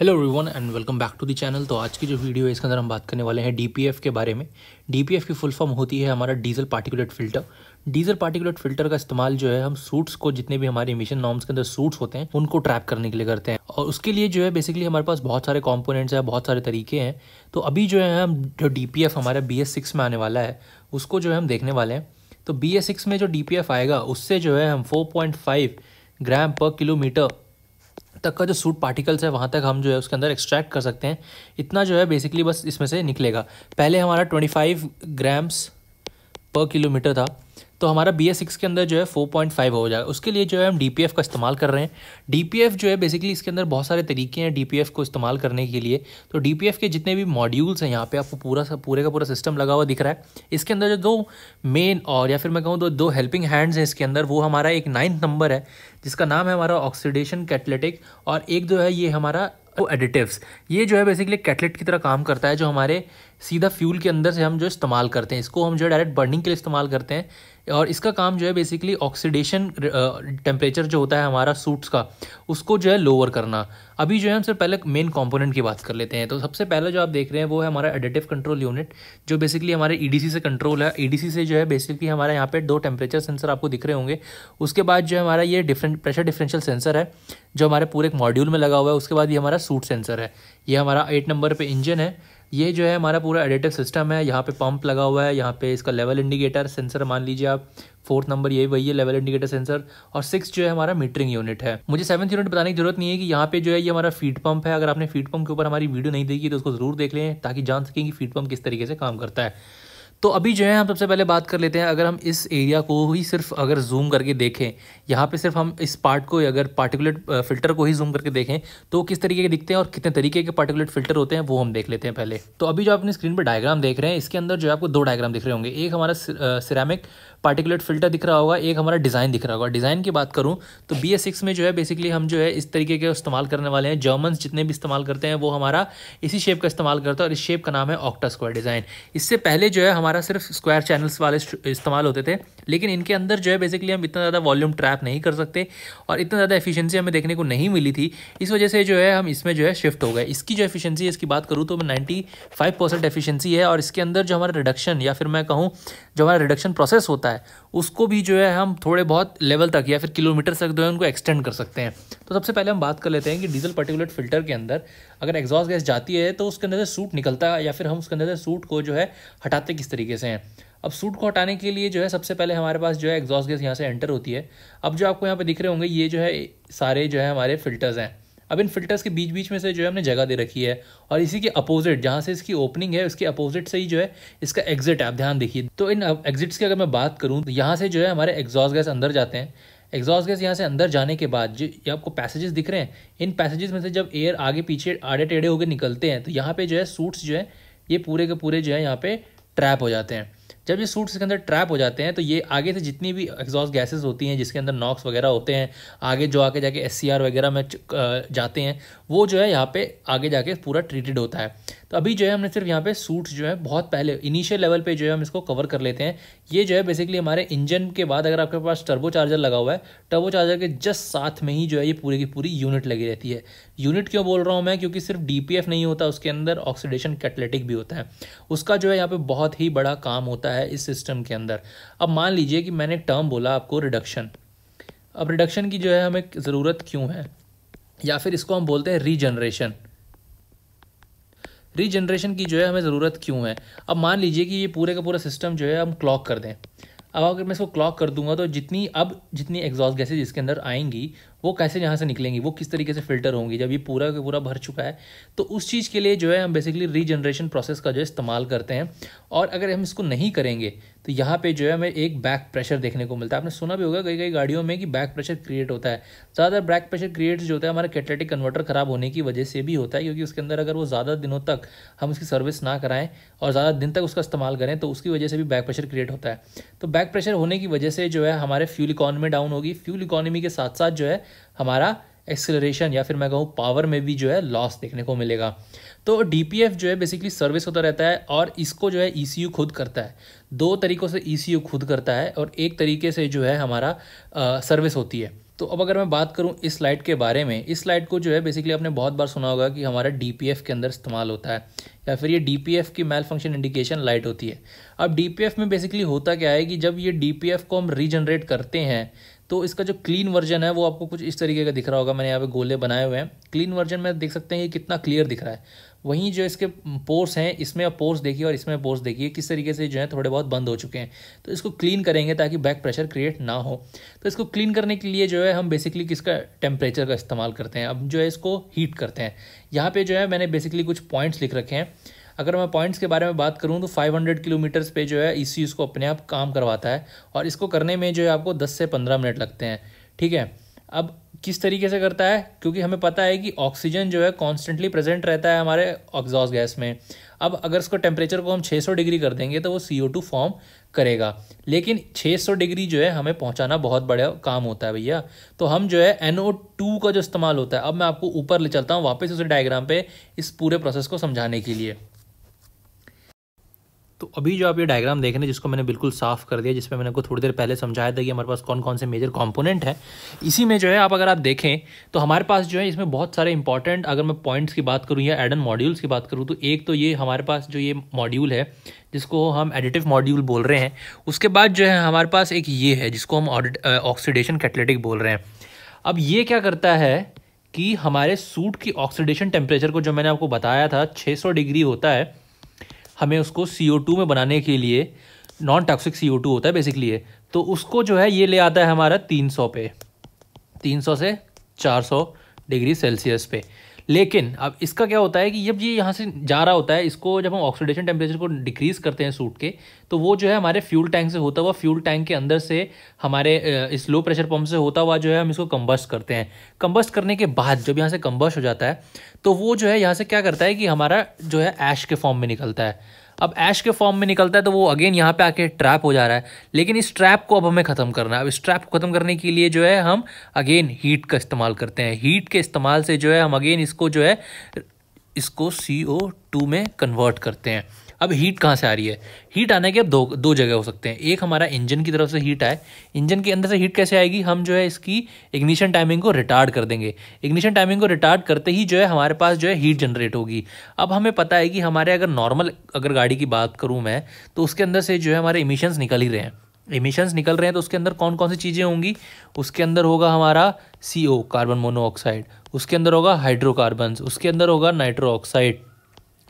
hello everyone and welcome back to the channel तो आज की जो वीडियो है इसके अंदर हम बात करने वाले हैं डीपीएफ के बारे में डीपीएफ की फुल फॉर्म होती है हमारा diesel particulate filter diesel particulate filter का इस्तेमाल जो है हम सूट्स को जितने भी हमारे इमिशन नॉर्म्स के अंदर सूट्स होते हैं उनको ट्रैप करने के लिए करते हैं और उसके लिए जो है बेसिकली हमारे पास बहुत सारे कॉम्पोनेंट्स हैं बहुत सारे तरीके हैं तो अभी जो है हम जो डी हमारा बी में आने वाला है उसको जो है हम देखने वाले हैं तो बी में जो डी आएगा उससे जो है हम फोर ग्राम पर किलोमीटर तक का जो सूट पार्टिकल्स है वहाँ तक हम जो है उसके अंदर एक्सट्रैक्ट कर सकते हैं इतना जो है बेसिकली बस इसमें से निकलेगा पहले हमारा twenty five grams per kilometre था तो हमारा बी एस सिक्स के अंदर जो है फोर पॉइंट फाइव हो जाएगा उसके लिए जो है हम डी पी एफ का इस्तेमाल कर रहे हैं डी पी एफ जो है बेसिकली इसके अंदर बहुत सारे तरीके हैं डी पी एफ को इस्तेमाल करने के लिए तो डी पी एफ के जितने भी मॉड्यूल्स हैं यहाँ पे आपको पूरा सा पूरे का पूरा सिस्टम लगा हुआ दिख रहा है इसके अंदर जो दो मेन और या फिर मैं कहूँ तो दो हेल्पिंग हैंड्स हैं इसके अंदर वो हमारा एक नाइन्थ नंबर है जिसका नाम है हमारा ऑक्सीडेशन कैटलेटिक और एक जो है ये हमारा एडिटिव्स ये जो है बेसिकली कैटलेट की तरह काम करता है जो हमारे सीधा फ्यूल के अंदर से हम जो इस्तेमाल करते हैं इसको हम जो है डायरेक्ट बर्निंग के लिए इस्तेमाल करते हैं और इसका काम जो है बेसिकली ऑक्सीडेशन टेम्परेचर जो होता है हमारा सूट्स का उसको जो है लोअर करना अभी जो है हम सिर्फ पहले मेन कंपोनेंट की बात कर लेते हैं तो सबसे पहले जो आप देख रहे हैं वो है हमारा एडिटिव कंट्रोल यूनिट जो बेसिकली हमारे ईडीसी e से कंट्रोल है ईडीसी e से जो है बेसिकली हमारे यहाँ पे दो टेम्परेचर सेंसर आपको दिख रहे होंगे उसके बाद जो है हमारा ये डिफरेंट प्रेशर डिफरेंशियल सेंसर है जो हमारे पूरे एक मॉड्यूल में लगा हुआ है उसके बाद ये हमारा सूट सेंसर है ये हमारा एट नंबर पर इंजन है ये जो है हमारा पूरा एडिटिव सिस्टम है यहाँ पे पंप लगा हुआ है यहाँ पे इसका लेवल इंडिकेटर सेंसर मान लीजिए आप फोर्थ नंबर ये वही है लेवल इंडिकेटर सेंसर और सिक्स जो है हमारा मीटरिंग यूनिट है मुझे सेवन्थ यूनिट बताने की जरूरत नहीं है कि यहाँ पे जो है ये हमारा फीड पंप है अगर आपने फीड पंप के ऊपर हमारी वीडियो नहीं देखी तो उसको जरूर देख लें ताकि जान सकें कि फीड पंप किस तरीके से काम करता है तो अभी जो है हम सबसे पहले बात कर लेते हैं अगर हम इस एरिया को ही सिर्फ अगर जूम करके देखें यहाँ पे सिर्फ हम इस पार्ट को अगर पार्टिकुलेट फिल्टर को ही जूम करके देखें तो किस तरीके के दिखते हैं और कितने तरीके के पार्टिकुलेट फिल्टर होते हैं वो हम देख लेते हैं पहले तो अभी जो आप अपनी स्क्रीन पर डायग्राम देख रहे हैं इसके अंदर जो है आपको दो डायग्राम दिख रहे होंगे एक हमारा सिरामिक पार्टिकुलेट फिल्टर दिख रहा होगा एक हमारा डिज़ाइन दिख रहा होगा डिज़ाइन की बात करूँ तो बी एस सिक्स में जो है बेसिकली हम जो है इस तरीके के इस्तेमाल करने वाले हैं जर्मन जितने भी इस्तेमाल करते हैं वो हमारा इसी शेप का इस्तेमाल करता है और इस शेप का नाम है ऑक्टा स्क्वायर डिज़ाइन इससे पहले जो है हमारा सिर्फ स्क्वायर चैनल्स वाले इस्तेमाल होते थे लेकिन इनके अंदर जो है बेसिकली हम इतना ज़्यादा वॉल्यूम ट्रैप नहीं कर सकते और इतना ज़्यादा एफिशिएंसी हमें देखने को नहीं मिली थी इस वजह से जो है हम इसमें जो है शिफ्ट हो गए इसकी जो एफिशिएंसी है इसकी बात करूँ तो मैं नाइन्टी फाइव परसेंट एफिशियंसी है और इसके अंदर जो हमारा रिडक्शन या फिर मैं कहूँ जो हमारा रिडक्शन प्रोसेस होता है उसको भी जो है हम थोड़े बहुत लेवल तक या फिर किलोमीटर तक जो है उनको एक्सटेंड कर सकते हैं तो सबसे पहले हम बात कर लेते हैं कि डीजल पर्टिकुलर फिल्टर के अंदर अगर एग्जॉस्ट गैस जाती है तो उसके अंदर से सूट निकलता है या फिर हम उसके अंदर से सूट को जो है हटाते किस तरीके से हैं अब सूट को हटाने के लिए जो है सबसे पहले हमारे पास जो है एग्जॉस्ट गैस यहाँ से एंटर होती है अब जो आपको यहाँ पे दिख रहे होंगे ये जो है सारे जो है हमारे फिल्टर्स हैं अब इन फिल्टर्स के बीच बीच में से जो है हमने जगह दे रखी है और इसी के अपोजिट जहाँ से इसकी ओपनिंग है उसके अपोजिट से ही जो है इसका एग्जिट है आप ध्यान देखिए तो इन एग्जिट्स की अगर मैं बात करूँ तो यहाँ से जो है हमारे एग्जॉस्ट गैस अंदर जाते हैं एग्जॉस्ट गैस यहाँ से अंदर जाने के बाद जो ये आपको पैसेजेस दिख रहे हैं इन पैसेजेस में से जब एयर आगे पीछे आड़े टेढ़े होकर निकलते हैं तो यहाँ पे जो है सूट्स जो है ये पूरे के पूरे जो है यहाँ पे ट्रैप हो जाते हैं जब ये सूट्स के अंदर ट्रैप हो जाते हैं तो ये आगे से जितनी भी एग्जॉस्ट गैसेस होती हैं जिसके अंदर नॉक्स वगैरह होते हैं आगे जो आके जाके एस वगैरह में जाते हैं वो जो है यहाँ पे आगे जाके पूरा ट्रीटेड होता है तो अभी जो है हमने सिर्फ यहाँ पे सूट्स जो है बहुत पहले इनिशियल लेवल पे जो है हम इसको कवर कर लेते हैं ये जो है बेसिकली हमारे इंजन के बाद अगर आपके पास टर्बो चार्जर लगा हुआ है टर्बो चार्जर के जस्ट साथ में ही जो है ये पूरी की पूरी यूनिट लगी रहती है यूनिट क्यों बोल रहा हूँ मैं क्योंकि सिर्फ डी नहीं होता उसके अंदर ऑक्सीडेशन कैटलेटिक भी होता है उसका जो है यहाँ पर बहुत ही बड़ा काम होता है है इस सिस्टम के अंदर अब मान लीजिए कि मैंने टर्म बोला आपको रिडक्शन अब रिडक्शन की जो है हमें ज़रूरत क्यों है या फिर इसको हम बोलते हैं रीजनरेशन रीजनरेशन की जो है हमें ज़रूरत क्यों है अब मान लीजिए कि ये पूरे का पूरा सिस्टम जो है हम क्लॉक कर दें अब अगर मैं इसको क्लॉक कर दूंगा तो जितनी अब जितनी एग्जॉस्ट गैसेज इसके अंदर आएंगी वो कैसे यहाँ से निकलेंगी वो किस तरीके से फिल्टर होंगी जब ये पूरा का पूरा भर चुका है तो उस चीज़ के लिए जो है हम बेसिकली रीजनरेशन प्रोसेस का जो है इस्तेमाल करते हैं और अगर हम इसको नहीं करेंगे तो यहाँ पे जो है हमें एक बैक प्रेशर देखने को मिलता है आपने सुना भी होगा कई कई गाड़ियों में कि बैक प्रेशर क्रिएट होता है ज़्यादातर बैक प्रेशर क्रिएट जो होता है हमारे कैटेटिक कन्वर्टर ख़राब होने की वजह से भी होता है क्योंकि उसके अंदर अगर वो ज़्यादा दिनों तक हम उसकी सर्विस ना कराएं और ज़्यादा दिन तक उसका इस्तेमाल करें तो उसकी वजह से भी बैक प्रेशर क्रिएट होता है तो बैक प्रेशर होने की वजह से जो है हमारे फ्यूल इकॉनमी डाउन होगी फ्यूल इकॉनमी के साथ साथ जो है हमारा एक्सेलरेशन या फिर मैं कहूँ पावर में भी जो है लॉस देखने को मिलेगा तो डी जो है बेसिकली सर्विस होता रहता है और इसको जो है ई e खुद करता है दो तरीक़ों से ई e खुद करता है और एक तरीके से जो है हमारा आ, सर्विस होती है तो अब अगर मैं बात करूं इस स्लाइड के बारे में इस स्लाइड को जो है बेसिकली आपने बहुत बार सुना होगा कि हमारा डी के अंदर इस्तेमाल होता है या फिर ये डी की मेल फंक्शन इंडिकेशन लाइट होती है अब डी में बेसिकली होता क्या है कि जब ये डी को हम रीजनरेट करते हैं तो इसका जो क्लीन वर्जन है वो आपको कुछ इस तरीके का दिख रहा होगा मैंने यहाँ पे गोले बनाए हुए हैं क्लीन वर्जन में देख सकते हैं ये कितना क्लियर दिख रहा है वहीं जो इसके पोर्स हैं इसमें आप पोर्स देखिए और इसमें पोर्स देखिए किस तरीके से जो है थोड़े बहुत बंद हो चुके हैं तो इसको क्लीन करेंगे ताकि बैक प्रेशर क्रिएट ना हो तो इसको क्लीन करने के लिए जो है हम बेसिकली किसका टेम्परेचर का इस्तेमाल करते हैं अब जो है इसको हीट करते हैं यहाँ पर जो है मैंने बेसिकली कुछ पॉइंट्स लिख रखे हैं अगर मैं पॉइंट्स के बारे में बात करूँ तो 500 किलोमीटर्स पे जो है ई e सी इसको अपने आप काम करवाता है और इसको करने में जो है आपको 10 से 15 मिनट लगते हैं ठीक है अब किस तरीके से करता है क्योंकि हमें पता है कि ऑक्सीजन जो है कॉन्स्टेंटली प्रेजेंट रहता है हमारे ऑक्जॉस गैस में अब अगर इसको टेम्परेचर को हम 600 डिग्री कर देंगे तो वो सी फॉर्म करेगा लेकिन 600 डिग्री जो है हमें पहुंचाना बहुत बड़ा काम होता है भैया तो हम जो है एन का जो इस्तेमाल होता है अब मैं आपको ऊपर ले चलता हूँ वापस उस डायग्राम पर इस पूरे प्रोसेस को समझाने के लिए तो अभी जो आप ये डायग्राम देख रहे हैं जिसको मैंने बिल्कुल साफ कर दिया जिसमें मैंने आपको थोड़ी देर पहले समझाया था कि हमारे पास कौन कौन से मेजर कंपोनेंट है इसी में जो है आप अगर आप देखें तो हमारे पास जो है इसमें बहुत सारे इंपॉर्टेंट अगर मैं पॉइंट्स की बात करूँ या एडन मॉड्यूल्स की बात करूँ तो एक तो ये हमारे पास जो ये मॉड्यूल है जिसको हम एडिटिव मॉड्यूल बोल रहे हैं उसके बाद जो है हमारे पास एक ये है जिसको हम ऑक्सीडेशन कैटलेटिक बोल रहे हैं अब ये क्या करता है कि हमारे सूट की ऑक्सीडेशन टेम्परेचर को जो मैंने आपको बताया था 600 डिग्री होता है हमें उसको सी में बनाने के लिए नॉन टॉक्सिक सी होता है बेसिकली ये तो उसको जो है ये ले आता है हमारा 300 पे 300 से 400 डिग्री सेल्सियस पे लेकिन अब इसका क्या होता है कि जब ये यहाँ से जा रहा होता है इसको जब हम ऑक्सीडेशन टेम्परेचर को डिक्रीज़ करते हैं सूट के तो वो जो है हमारे फ्यूल टैंक से होता हुआ फ्यूल टैंक के अंदर से हमारे इस लो प्रेशर पम्प से होता हुआ जो है हम इसको कम्बस्ट करते हैं कम्बस्ट करने के बाद जब यहाँ से कम्बस्ट हो जाता है तो वो जो है यहाँ से क्या करता है कि हमारा जो है ऐश के फॉर्म में निकलता है अब ऐश के फॉर्म में निकलता है तो वो अगेन यहाँ पे आके ट्रैप हो जा रहा है लेकिन इस ट्रैप को अब हमें ख़त्म करना है अब इस ट्रैप को ख़त्म करने के लिए जो है हम अगेन हीट का इस्तेमाल करते हैं हीट के इस्तेमाल से जो है हम अगेन इसको जो है इसको सी ओ टू में कन्वर्ट करते हैं अब हीट कहाँ से आ रही है हीट आने के अब दो दो जगह हो सकते हैं एक हमारा इंजन की तरफ से हीट आए इंजन के अंदर से हीट कैसे आएगी हम जो है इसकी इग्निशन टाइमिंग को रिटार्ड कर देंगे इग्निशन टाइमिंग को रिटार्ड करते ही जो है हमारे पास जो है हीट जनरेट होगी अब हमें पता है कि हमारे अगर नॉर्मल अगर गाड़ी की बात करूँ मैं तो उसके अंदर से जो है हमारे इमिशंस निकल ही रहे हैं इमिशंस निकल रहे हैं तो उसके अंदर कौन कौन सी चीज़ें होंगी उसके अंदर होगा हमारा सी कार्बन मोनोऑक्साइड उसके अंदर होगा हाइड्रोकार्बन उसके अंदर होगा नाइट्रो ऑक्साइड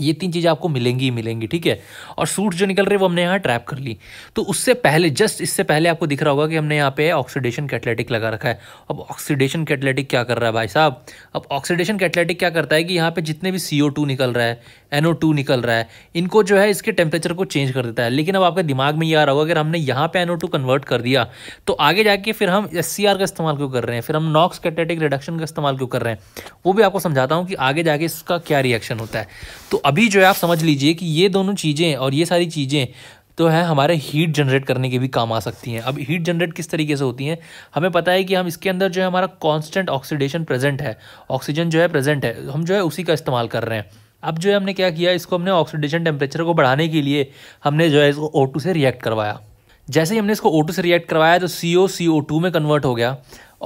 ये तीन चीज़ें आपको मिलेंगी ही मिलेंगी ठीक है और सूट्स जो निकल रहे वो हमने यहाँ ट्रैप कर ली तो उससे पहले जस्ट इससे पहले आपको दिख रहा होगा कि हमने यहाँ पे ऑक्सीडेशन कैटलेटिक लगा रखा है अब ऑक्सीडेशन कैटलेटिक क्या कर रहा है भाई साहब अब ऑक्सीडेशन कैटलेटिक क्या करता है कि यहाँ पे जितने भी सी निकल रहा है एनओ निकल रहा है इनको जो है इसके टेम्परेचर को चेंज कर देता है लेकिन अब आपके दिमाग में ये आ रहा होगा अगर हमने यहाँ पर एनओ कन्वर्ट कर दिया तो आगे जाके फिर हम एस का इस्तेमाल क्यों कर रहे हैं फिर हम नॉक्स कैटलेटिक रिडक्शन का इस्तेमाल क्यों कर रहे हैं वो भी आपको समझाता हूँ कि आगे जाके इसका क्या रिएक्शन होता है तो अभी जो है आप समझ लीजिए कि ये दोनों चीज़ें और ये सारी चीज़ें तो है हमारे हीट जनरेट करने के भी काम आ सकती हैं अब हीट जनरेट किस तरीके से होती हैं हमें पता है कि हम इसके अंदर जो है हमारा कांस्टेंट ऑक्सीडेशन प्रेजेंट है ऑक्सीजन जो है प्रेजेंट है हम जो है उसी का इस्तेमाल कर रहे हैं अब जो है हमने क्या किया इसको हमने ऑक्सीडेशन टेम्परेचर को बढ़ाने के लिए हमने जो है इसको ओ से रिएक्ट करवाया जैसे ही हमने इसको ओ से रिएक्ट करवाया तो सी ओ सी ओ टू में कन्वर्ट हो गया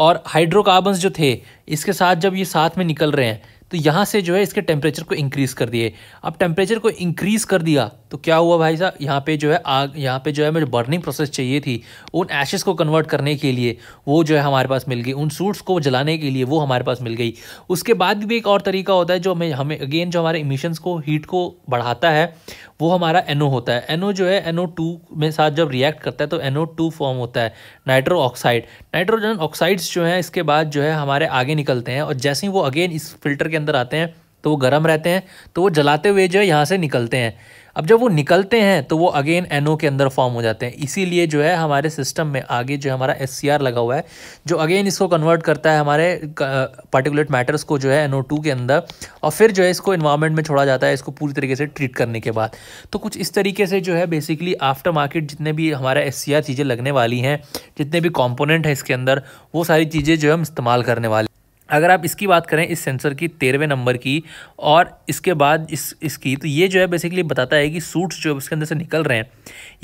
और हाइड्रोकार्बन्स जो थे इसके साथ जब ये साथ में निकल रहे हैं तो यहाँ से जो है इसके टेम्परेचर को इंक्रीज़ कर दिए अब टेम्परेचर को इंक्रीज़ कर दिया तो क्या हुआ भाई साहब यहाँ पे जो है आग यहाँ पे जो है मुझे बर्निंग प्रोसेस चाहिए थी उन एशेस को कन्वर्ट करने के लिए वो जो है हमारे पास मिल गई उन सूट्स को जलाने के लिए वो हमारे पास मिल गई उसके बाद भी एक और तरीका होता है जो हमें हमें अगेन जो हमारे इमिशंस को हीट को बढ़ाता है वो हमारा एनओ NO होता है एनओ NO जो है एनओ NO में साथ जब रिएक्ट करता है तो एनओ टू फॉर्म होता है नाइट्रो ऑक्साइड नाइट्रोजन ऑक्साइड्स जो हैं इसके बाद जो है हमारे आगे निकलते हैं और जैसे ही वो अगेन इस फिल्टर के के अंदर आते हैं तो वो गर्म रहते हैं तो वो जलाते हुए जो है यहाँ से निकलते हैं अब जब वो निकलते हैं तो वो अगेन एनओ के अंदर फॉर्म हो जाते हैं इसीलिए जो है हमारे सिस्टम में आगे जो हमारा एस लगा हुआ है जो अगेन इसको कन्वर्ट करता है हमारे पार्टिकुलेट मैटर्स को जो है एनओ टू के अंदर और फिर जो है इसको इन्वायरमेंट में छोड़ा जाता है इसको पूरी तरीके से ट्रीट करने के बाद तो कुछ इस तरीके से जो है बेसिकली आफ्टर मार्केट जितने भी हमारा एस चीज़ें लगने वाली हैं जितने भी कॉम्पोनेंट हैं इसके अंदर वो सारी चीज़ें जो है हम इस्तेमाल करने वाले अगर आप इसकी बात करें इस सेंसर की तेरहवें नंबर की और इसके बाद इस इसकी तो ये जो है बेसिकली बताता है कि सूट्स जो उसके अंदर से निकल रहे हैं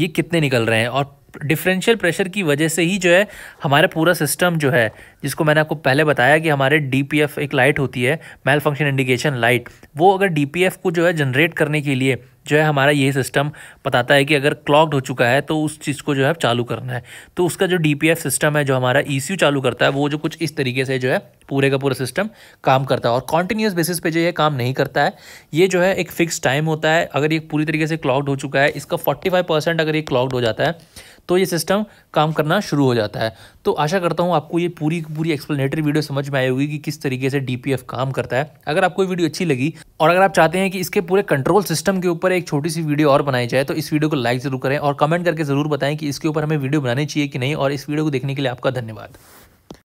ये कितने निकल रहे हैं और डिफरेंशियल प्रेशर की वजह से ही जो है हमारा पूरा सिस्टम जो है जिसको मैंने आपको पहले बताया कि हमारे डीपीएफ एक लाइट होती है मेल फंक्शन इंडिकेशन लाइट वो अगर डी को जो है जनरेट करने के लिए जो है हमारा ये सिस्टम बताता है कि अगर क्लॉक्ड हो चुका है तो उस चीज़ को जो है चालू करना है तो उसका जो डी सिस्टम है जो हमारा ई e चालू करता है वो जो कुछ इस तरीके से जो है पूरे का पूरा सिस्टम काम करता है और कॉन्टीन्यूस बेसिस पे जो ये काम नहीं करता है ये जो है एक फिक्स टाइम होता है अगर ये पूरी तरीके से क्लॉक्ड हो चुका है इसका 45 परसेंट अगर ये क्लॉक्ड हो जाता है तो ये सिस्टम काम करना शुरू हो जाता है तो आशा करता हूँ आपको ये पूरी पूरी एक्सप्लेनेटरी वीडियो समझ में आई होगी कि किस तरीके से डी काम करता है अगर आपको वीडियो अच्छी लगी और अगर आप चाहते हैं कि इसके पूरे कंट्रोल सिस्टम के ऊपर एक छोटी सी वीडियो और बनाई जाए तो इस वीडियो को लाइक ज़रूर करें और कमेंट करके ज़रूर बताएं कि इसके ऊपर हमें वीडियो बनानी चाहिए कि नहीं और इस वीडियो को देखने के लिए आपका धन्यवाद